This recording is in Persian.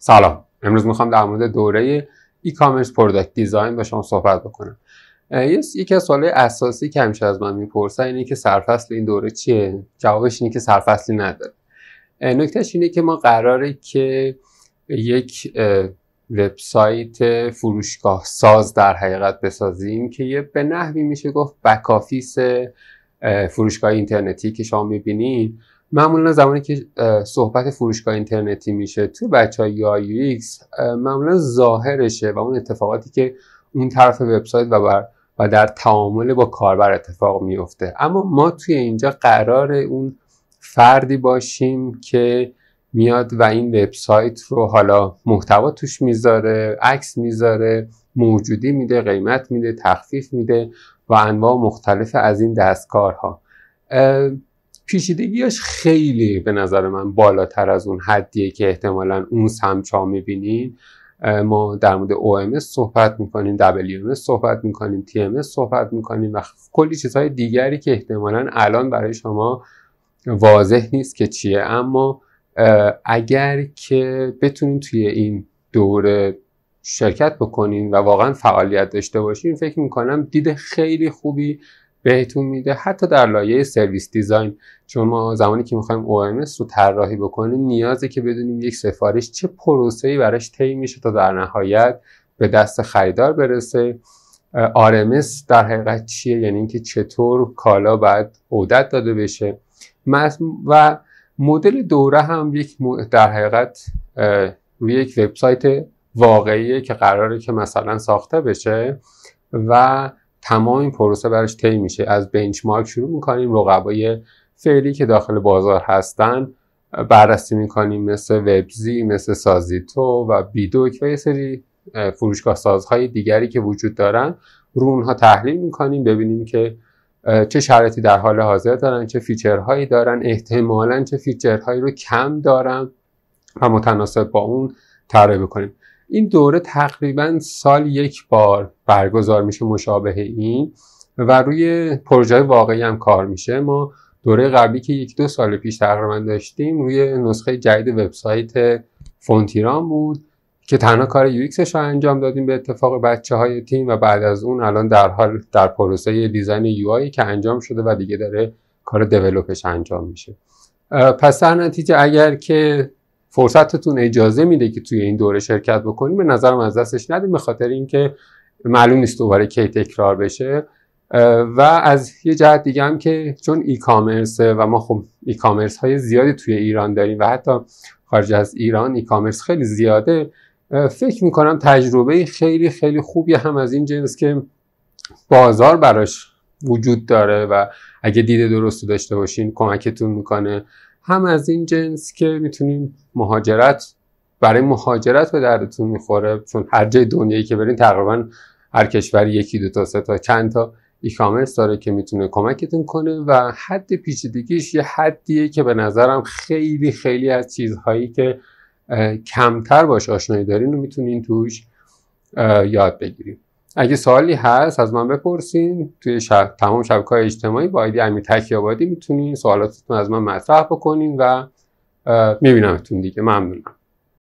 سلام امروز میخوام در مورد دوره ای کامرس پروداکت دیزاین با شما صحبت بکنم یکی از سوالای اساسی که همیشه از من میپرسن اینه که سرفصل این دوره چیه جوابش اینه که سرفصلی نداره نکتهش اینه که ما قراره که یک وبسایت فروشگاه ساز در حقیقت بسازیم که یه به نحوی میشه گفت بکافیس فروشگاه اینترنتی که شما میبینید معمولا زمانی که صحبت فروشگاه اینترنتی میشه تو بچه های یو ایکس معمولا ظاهرشه و اون اتفاقاتی که اون طرف وبسایت و و در تعامل با کاربر اتفاق میفته اما ما توی اینجا قرار اون فردی باشیم که میاد و این وبسایت رو حالا محتوا توش میذاره عکس میذاره موجودی میده قیمت میده تخفیف میده و انواع مختلف از این دستکارها پیچیدگیاش خیلی به نظر من بالاتر از اون حدیه که احتمالا اون سمچا میبینین ما در مورد OMS صحبت میکنیم WMS صحبت میکنیم TMS صحبت میکنیم و کلی چیزهای دیگری که احتمالا الان برای شما واضح نیست که چیه اما اگر که بتونیم توی این دوره شرکت بکنین و واقعا فعالیت داشته باشین فکر میکنم دید خیلی خوبی بهتون میده حتی در لایه سرویس دیزاین چون ما زمانی که میخوایم OMS رو طراحی بکنیم نیازه که بدونیم یک سفارش چه پروسه‌ای براش طی میشه تا در نهایت به دست خریدار برسه آرمس در حقیقت چیه یعنی اینکه چطور کالا باید عودت داده بشه و مدل دوره هم یک در حقیقت روی یک وبسایت واقعیه که قراره که مثلا ساخته بشه و تمام این پروسه براش طی میشه از بنچمارک شروع میکنیم رقبای فعلی که داخل بازار هستن بررسی میکنیم مثل وبزی مثل سازیتو و بیدوک و یه سری فروشگاه سازهای دیگری که وجود دارن رو اونها تحلیل میکنیم ببینیم که چه شرایطی در حال حاضر دارن چه فیچرهایی دارن احتمالا چه فیچرهایی رو کم دارن و متناسب با اون طراحی بکنیم این دوره تقریبا سال یک بار برگزار میشه مشابه این و روی پروژه واقعی هم کار میشه ما دوره قبلی که یک دو سال پیش تقریبا داشتیم روی نسخه جدید وبسایت فونتیران بود که تنها کار یو رو انجام دادیم به اتفاق بچه های تیم و بعد از اون الان در حال در پروسه دیزاین یو که انجام شده و دیگه داره کار دیولپش انجام میشه پس در نتیجه اگر که فرصتتون اجازه میده که توی این دوره شرکت بکنیم به نظرم از دستش ندیم به خاطر اینکه معلوم نیست دوباره کی تکرار بشه و از یه جهت دیگه هم که چون ای کامرس و ما خب ای کامرس های زیادی توی ایران داریم و حتی خارج از ایران ای کامرس خیلی زیاده فکر میکنم تجربه خیلی خیلی خوبی هم از این جنس که بازار براش وجود داره و اگه دیده درست داشته باشین کمکتون میکنه هم از این جنس که میتونیم مهاجرت برای مهاجرت به دردتون میخوره چون هر جای دنیایی که برین تقریبا هر کشوری یکی دو تا سه تا چند تا ای کامرس داره که میتونه کمکتون کنه و حد پیچیدگیش یه حدیه که به نظرم خیلی خیلی از چیزهایی که کمتر باش آشنایی دارین رو میتونین توش یاد بگیریم اگه سوالی هست از من بپرسین توی شب، تمام شبکه های اجتماعی با ایدی امیر آبادی میتونین سوالاتتون از من مطرح بکنین و میبینمتون دیگه ممنونم